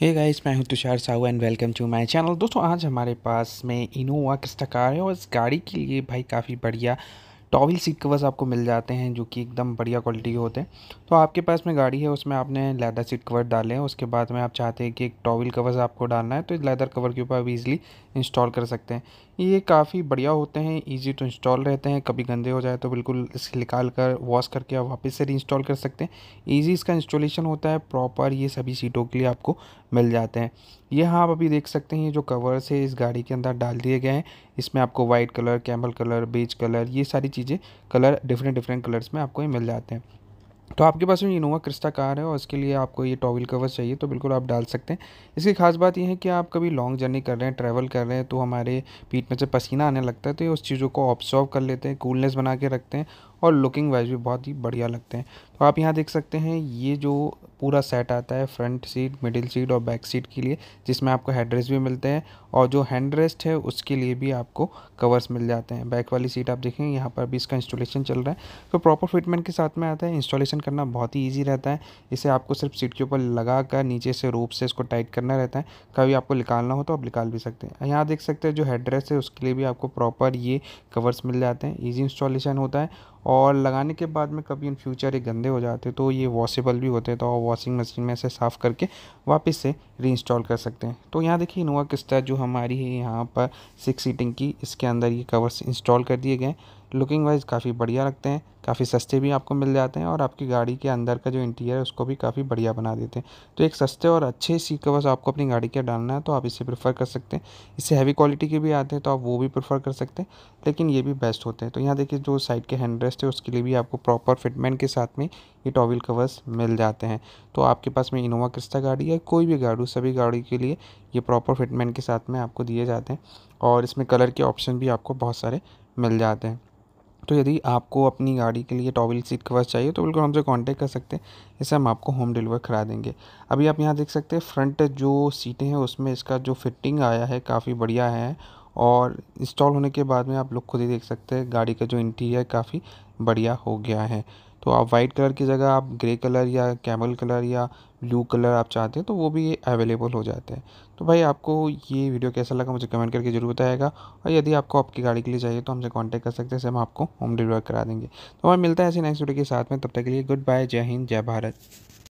हे guys मैं हूं Tushar Sahu and welcome to my channel दोस्तों आज हमारे पास में इनोवा किस्टा कार है और इस गाड़ी के लिए भाई काफ़ी बढ़िया टॉवल सीट कवर्स आपको मिल जाते हैं जो कि एकदम बढ़िया क्वालिटी के होते हैं तो आपके पास में गाड़ी है उसमें आपने लेदर सीट कवर डाले हैं उसके बाद में आप चाहते हैं कि एक टॉवल कवर्स आपको डालना है तो लेदर कवर के ऊपर आप ईज़िली इंस्टॉल कर सकते हैं ये काफ़ी बढ़िया होते हैं ईजी टू इंस्टॉल रहते हैं कभी गंदे हो जाए तो बिल्कुल इसे निकाल कर वॉश करके आप वापस से री कर सकते हैं ईजी इसका इंस्टॉलेशन होता है प्रॉपर ये सभी सीटों के लिए आपको मिल जाते हैं ये हाँ आप अभी देख सकते हैं जो कवर्स है इस गाड़ी के अंदर डाल दिए गए हैं इसमें आपको white colour camel colour beige colour ये सारी चीज़ें कलर डिफरेंट डिफरेंट कलर्स में आपको ये मिल जाते हैं तो आपके पास में इनोवा क्रिस्टा कार है और इसके लिए आपको ये टॉवल कवर्स चाहिए तो बिल्कुल आप डाल सकते हैं इसकी खास बात यह है कि आप कभी लॉन्ग जर्नी कर रहे हैं ट्रैवल कर रहे हैं तो हमारे पीठ में से पसीना आने लगता है तो ये उस चीज़ों को ऑब्जॉर्व कर लेते हैं कूलनेस बना के रखते हैं और लुकिंग वाइज भी बहुत ही बढ़िया लगते हैं तो आप यहाँ देख सकते हैं ये जो पूरा सेट आता है फ्रंट सीट मिडिल सीट और बैक सीट के लिए जिसमें आपको हेड रेस्ट भी मिलते हैं और जो हैंड रेस्ट है उसके लिए भी आपको कवर्स मिल जाते हैं बैक वाली सीट आप देखेंगे यहाँ पर भी इसका इंस्टॉलेशन चल रहा है तो प्रॉपर फिटमेंट के साथ में आता है इंस्टॉलेशन करना बहुत ही ईजी रहता है इसे आपको सिर्फ सीट के ऊपर लगा कर नीचे से रूप से इसको टाइट करना रहता है कभी आपको निकालना हो तो आप निकाल भी सकते हैं यहाँ देख सकते हैं जो हेड रेस्ट है उसके लिए भी आपको प्रॉपर ये कवर्स मिल जाते हैं ईजी इंस्टॉलेशन होता है और लगाने के बाद में कभी इन फ्यूचर ये गंदे हो जाते तो ये वॉशेबल भी होते तो वॉशिंग मशीन में से साफ़ करके वापस से रीइंस्टॉल कर सकते हैं तो यहाँ देखिए इनोवा किस्ता जो हमारी है यहाँ पर सिक्स सीटिंग की इसके अंदर ये कवर्स इंस्टॉल कर दिए गए लुकिंग वाइज़ काफ़ी बढ़िया लगते हैं काफ़ी सस्ते भी आपको मिल जाते हैं और आपकी गाड़ी के अंदर का जो इंटीरियर है उसको भी काफ़ी बढ़िया बना देते हैं तो एक सस्ते और अच्छे सी कवर्स आपको अपनी गाड़ी के डालना है तो आप इसे प्रेफर कर सकते हैं इससे हैवी क्वालिटी के भी आते हैं तो आप वो भी प्रेफर कर सकते हैं लेकिन ये भी बेस्ट होते हैं तो यहाँ देखिए जो साइड के हैंड रेस्ट है उसके लिए भी आपको प्रॉपर फिटमेंट के साथ में ये टॉविल कवर्स मिल जाते हैं तो आपके पास में इनोवा क्रिस्टा गाड़ी या कोई भी गाड़ी सभी गाड़ी के लिए ये प्रॉपर फिटमेंट के साथ में आपको दिए जाते हैं और इसमें कलर के ऑप्शन भी आपको बहुत सारे मिल जाते हैं तो यदि आपको अपनी गाड़ी के लिए टॉविल सीट कवर्स चाहिए तो बिल्कुल हमसे कांटेक्ट कर सकते हैं इसे हम आपको होम डिलीवर करा देंगे अभी आप यहाँ देख सकते हैं फ्रंट जो सीटें हैं उसमें इसका जो फिटिंग आया है काफ़ी बढ़िया है और इंस्टॉल होने के बाद में आप लोग खुद ही देख सकते हैं गाड़ी का जो इंटीरियर काफ़ी बढ़िया हो गया है तो आप वाइट कलर की जगह आप ग्रे कलर या कैमल कलर या ब्लू कलर आप चाहते हैं तो वो भी अवेलेबल हो जाते हैं तो भाई आपको ये वीडियो कैसा लगा मुझे कमेंट करके जरूर बताएगा और यदि आपको आपकी गाड़ी के लिए चाहिए तो हमसे कांटेक्ट कर सकते हैं हम आपको होम डिलीवर करा देंगे तो हमें मिलता है ऐसे नेक्स्ट वीडियो के साथ में तब तक के लिए गुड बाय जय हिंद जय भारत